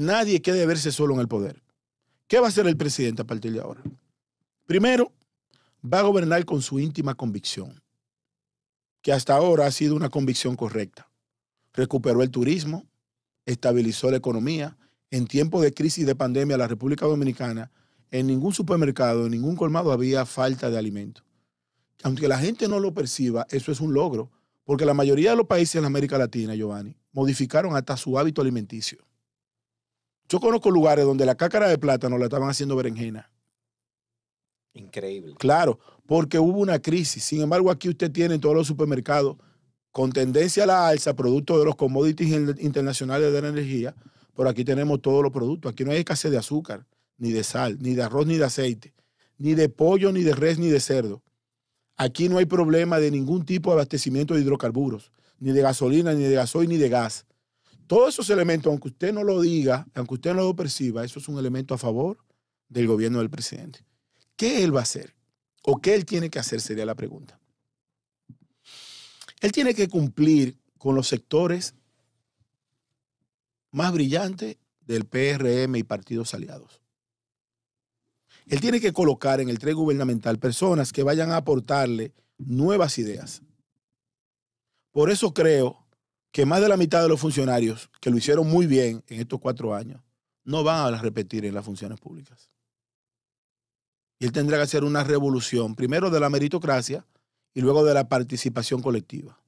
Nadie quiere verse solo en el poder. ¿Qué va a hacer el presidente a partir de ahora? Primero, va a gobernar con su íntima convicción, que hasta ahora ha sido una convicción correcta. Recuperó el turismo, estabilizó la economía. En tiempos de crisis de pandemia, la República Dominicana, en ningún supermercado, en ningún colmado había falta de alimento. Aunque la gente no lo perciba, eso es un logro, porque la mayoría de los países en América Latina, Giovanni, modificaron hasta su hábito alimenticio. Yo conozco lugares donde la cácara de plátano la estaban haciendo berenjena. Increíble. Claro, porque hubo una crisis. Sin embargo, aquí usted tiene en todos los supermercados, con tendencia a la alza, producto de los commodities internacionales de la energía, pero aquí tenemos todos los productos. Aquí no hay escasez de azúcar, ni de sal, ni de arroz, ni de aceite, ni de pollo, ni de res, ni de cerdo. Aquí no hay problema de ningún tipo de abastecimiento de hidrocarburos, ni de gasolina, ni de gasoil, ni de gas todos esos elementos, aunque usted no lo diga, aunque usted no lo perciba, eso es un elemento a favor del gobierno del presidente. ¿Qué él va a hacer? ¿O qué él tiene que hacer? Sería la pregunta. Él tiene que cumplir con los sectores más brillantes del PRM y partidos aliados. Él tiene que colocar en el tren gubernamental personas que vayan a aportarle nuevas ideas. Por eso creo que más de la mitad de los funcionarios que lo hicieron muy bien en estos cuatro años no van a repetir en las funciones públicas. Y él tendrá que hacer una revolución, primero de la meritocracia y luego de la participación colectiva.